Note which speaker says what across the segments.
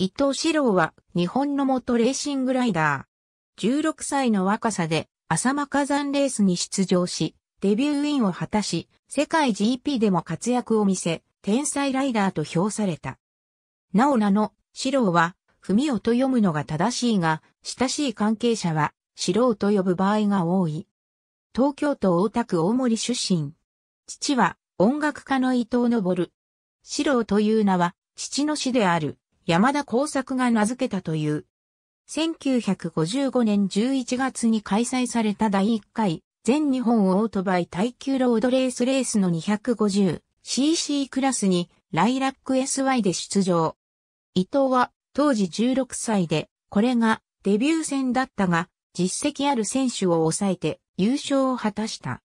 Speaker 1: 伊藤四郎は日本の元レーシングライダー。16歳の若さで浅間火山レースに出場し、デビューインを果たし、世界 GP でも活躍を見せ、天才ライダーと評された。なお名の、四郎は、文夫と読むのが正しいが、親しい関係者は、四郎と呼ぶ場合が多い。東京都大田区大森出身。父は、音楽家の伊藤昇。四郎という名は、父の死である。山田耕作が名付けたという。1955年11月に開催された第1回全日本オートバイ耐久ロードレースレースの 250cc クラスにライラック SY で出場。伊藤は当時16歳でこれがデビュー戦だったが実績ある選手を抑えて優勝を果たした。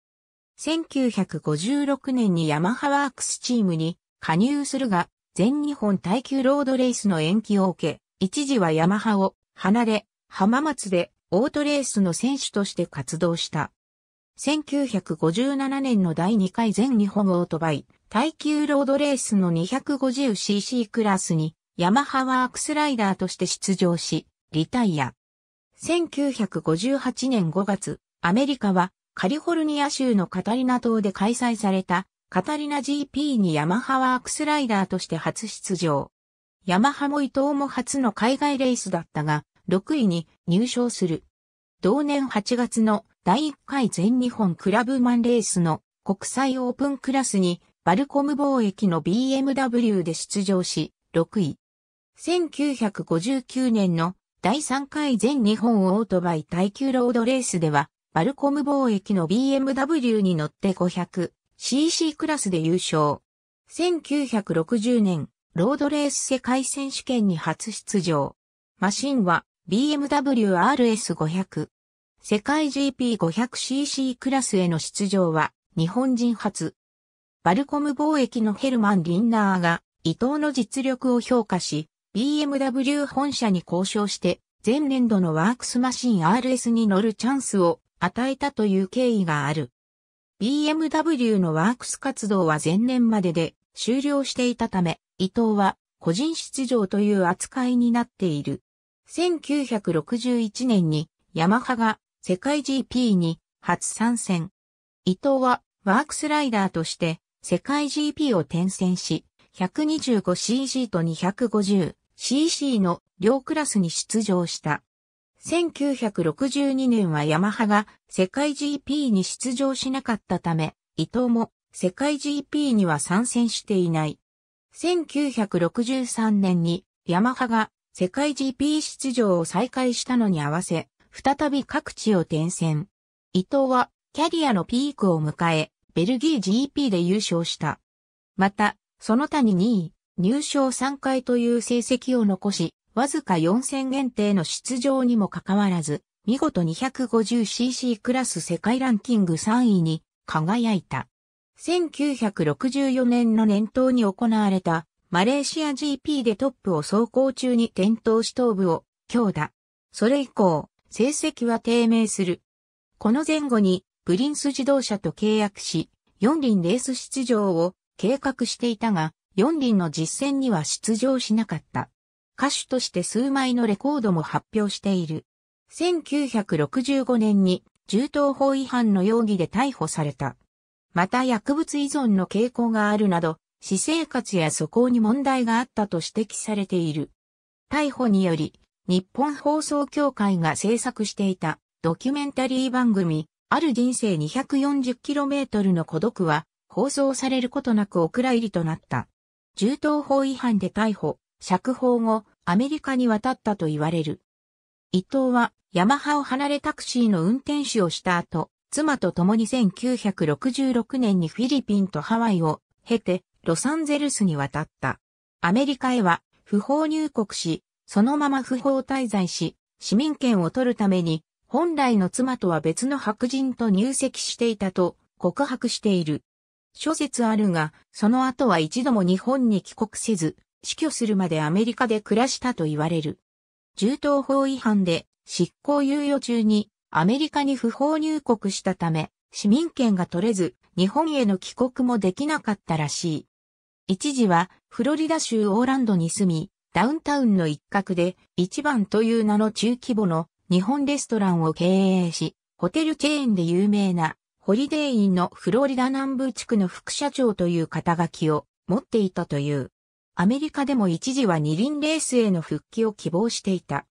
Speaker 1: 1956年にヤマハワークスチームに加入するが全日本耐久ロードレースの延期を受け、一時はヤマハを離れ、浜松でオートレースの選手として活動した。1957年の第2回全日本オートバイ耐久ロードレースの 250cc クラスにヤマハワークスライダーとして出場し、リタイア。1958年5月、アメリカはカリフォルニア州のカタリナ島で開催されたカタリナ GP にヤマハワークスライダーとして初出場。ヤマハも伊藤も初の海外レースだったが、6位に入賞する。同年8月の第1回全日本クラブマンレースの国際オープンクラスにバルコム貿易の BMW で出場し、6位。1959年の第3回全日本オートバイ耐久ロードレースでは、バルコム貿易の BMW に乗って500、CC クラスで優勝。1960年、ロードレース世界選手権に初出場。マシンは BMW RS500。世界 GP500cc クラスへの出場は日本人初。バルコム貿易のヘルマン・リンナーが伊藤の実力を評価し、BMW 本社に交渉して前年度のワークスマシン RS に乗るチャンスを与えたという経緯がある。BMW のワークス活動は前年までで終了していたため、伊藤は個人出場という扱いになっている。1961年にヤマハが世界 GP に初参戦。伊藤はワークスライダーとして世界 GP を転戦し、125cc と 250cc の両クラスに出場した。1962年はヤマハが世界 GP に出場しなかったため、伊藤も世界 GP には参戦していない。1963年にヤマハが世界 GP 出場を再開したのに合わせ、再び各地を転戦。伊藤はキャリアのピークを迎え、ベルギー GP で優勝した。また、その他に2位、入賞3回という成績を残し、わずか4戦限定の出場にもかかわらず、見事 250cc クラス世界ランキング3位に輝いた。1964年の年頭に行われたマレーシア GP でトップを走行中に転倒し頭部を強打。それ以降、成績は低迷する。この前後にプリンス自動車と契約し、4輪レース出場を計画していたが、4輪の実戦には出場しなかった。歌手として数枚のレコードも発表している。1965年に銃刀法違反の容疑で逮捕された。また薬物依存の傾向があるなど、私生活や素行に問題があったと指摘されている。逮捕により、日本放送協会が制作していたドキュメンタリー番組、ある人生 240km の孤独は放送されることなくお蔵入りとなった。銃刀法違反で逮捕、釈放後、アメリカに渡ったと言われる。伊藤は、ヤマハを離れタクシーの運転手をした後、妻と共に1966年にフィリピンとハワイを経て、ロサンゼルスに渡った。アメリカへは、不法入国し、そのまま不法滞在し、市民権を取るために、本来の妻とは別の白人と入籍していたと告白している。諸説あるが、その後は一度も日本に帰国せず、死去するまでアメリカで暮らしたと言われる。銃刀法違反で執行猶予中にアメリカに不法入国したため、市民権が取れず、日本への帰国もできなかったらしい。一時は、フロリダ州オーランドに住み、ダウンタウンの一角で、一番という名の中規模の日本レストランを経営し、ホテルチェーンで有名な、ホリデーインのフロリダ南部地区の副社長という肩書きを持っていたという。アメリカでも一時は二輪レースへの復帰を希望していた。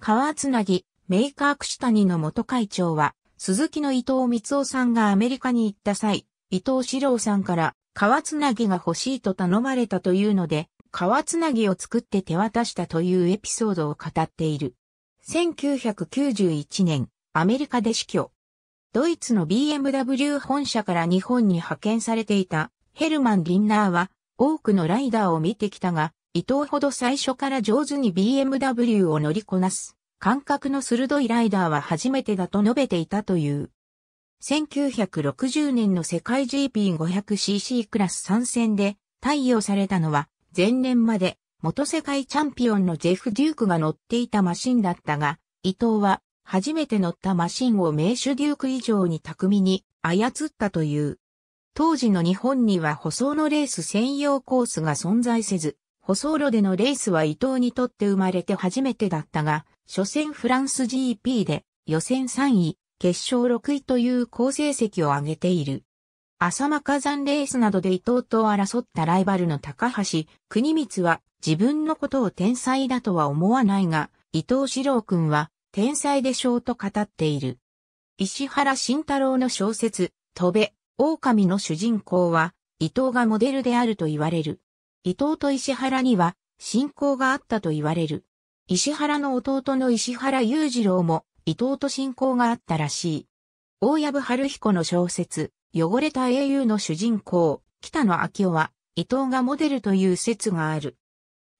Speaker 1: 川つなぎ、メーカー串谷の元会長は、鈴木の伊藤光夫さんがアメリカに行った際、伊藤史郎さんから川つなぎが欲しいと頼まれたというので、川つなぎを作って手渡したというエピソードを語っている。1991年、アメリカで死去。ドイツの BMW 本社から日本に派遣されていたヘルマン・リンナーは多くのライダーを見てきたが、伊藤ほど最初から上手に BMW を乗りこなす、感覚の鋭いライダーは初めてだと述べていたという。1960年の世界 GP500cc クラス参戦で、対応されたのは、前年まで元世界チャンピオンのジェフ・デュークが乗っていたマシンだったが、伊藤は初めて乗ったマシンを名手デューク以上に巧みに操ったという。当時の日本には舗装のレース専用コースが存在せず、舗装路でのレースは伊藤にとって生まれて初めてだったが、初戦フランス GP で予選3位、決勝6位という好成績を上げている。浅間火山レースなどで伊藤と争ったライバルの高橋、国光は自分のことを天才だとは思わないが、伊藤志郎君は天才でしょうと語っている。石原慎太郎の小説、飛べ狼の主人公は、伊藤がモデルであると言われる。伊藤と石原には、信仰があったと言われる。石原の弟の石原裕次郎も、伊藤と信仰があったらしい。大藪春彦の小説、汚れた英雄の主人公、北野昭夫は、伊藤がモデルという説がある。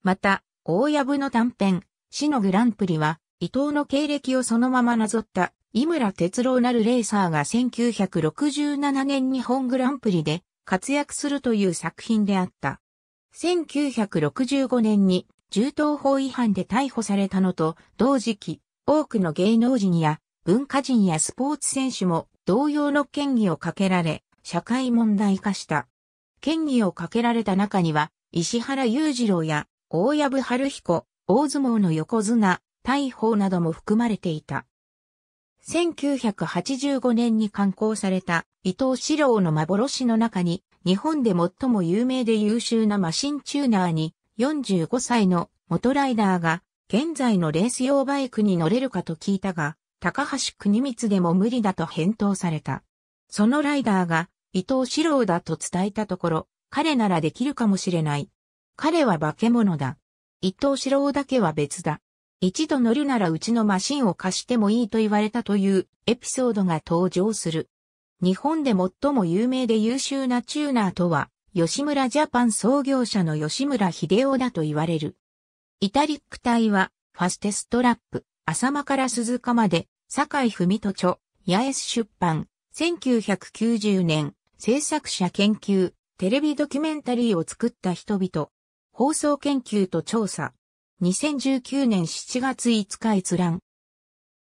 Speaker 1: また、大藪の短編、死のグランプリは、伊藤の経歴をそのままなぞった井村哲郎なるレーサーが1967年日本グランプリで活躍するという作品であった。1965年に銃刀法違反で逮捕されたのと同時期、多くの芸能人や文化人やスポーツ選手も同様の権威をかけられ、社会問題化した。権威をかけられた中には、石原裕次郎や大藪春彦、大相撲の横綱、大砲なども含まれていた。1985年に刊行された伊藤四郎の幻の中に、日本で最も有名で優秀なマシンチューナーに、45歳の元ライダーが、現在のレース用バイクに乗れるかと聞いたが、高橋国光でも無理だと返答された。そのライダーが、伊藤四郎だと伝えたところ、彼ならできるかもしれない。彼は化け物だ。伊藤四郎だけは別だ。一度乗るならうちのマシンを貸してもいいと言われたというエピソードが登場する。日本で最も有名で優秀なチューナーとは、吉村ジャパン創業者の吉村秀夫だと言われる。イタリック隊は、ファステストラップ、浅間から鈴鹿まで、坂井文人著、八重洲出版、1990年、制作者研究、テレビドキュメンタリーを作った人々、放送研究と調査、2019年7月5日閲覧。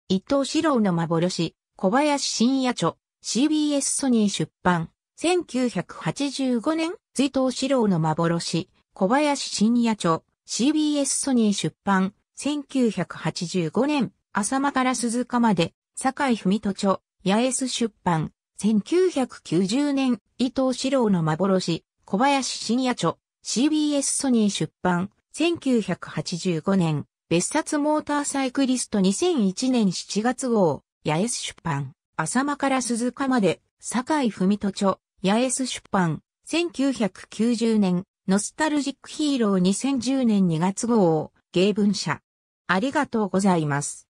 Speaker 1: 伊藤四郎の幻、小林深夜著、CBS ソニー出版。1985年、伊藤四郎の幻、小林深夜著、CBS ソニー出版。1985年、浅間から鈴鹿まで、坂井文人著、八重洲出版。1990年、伊藤四郎の幻、小林深夜著、CBS ソニー出版。1985年、別冊モーターサイクリスト2001年7月号、八重洲出版、浅間から鈴鹿まで、坂井文人著、八重洲出版、1990年、ノスタルジックヒーロー2010年2月号芸文社。ありがとうございます。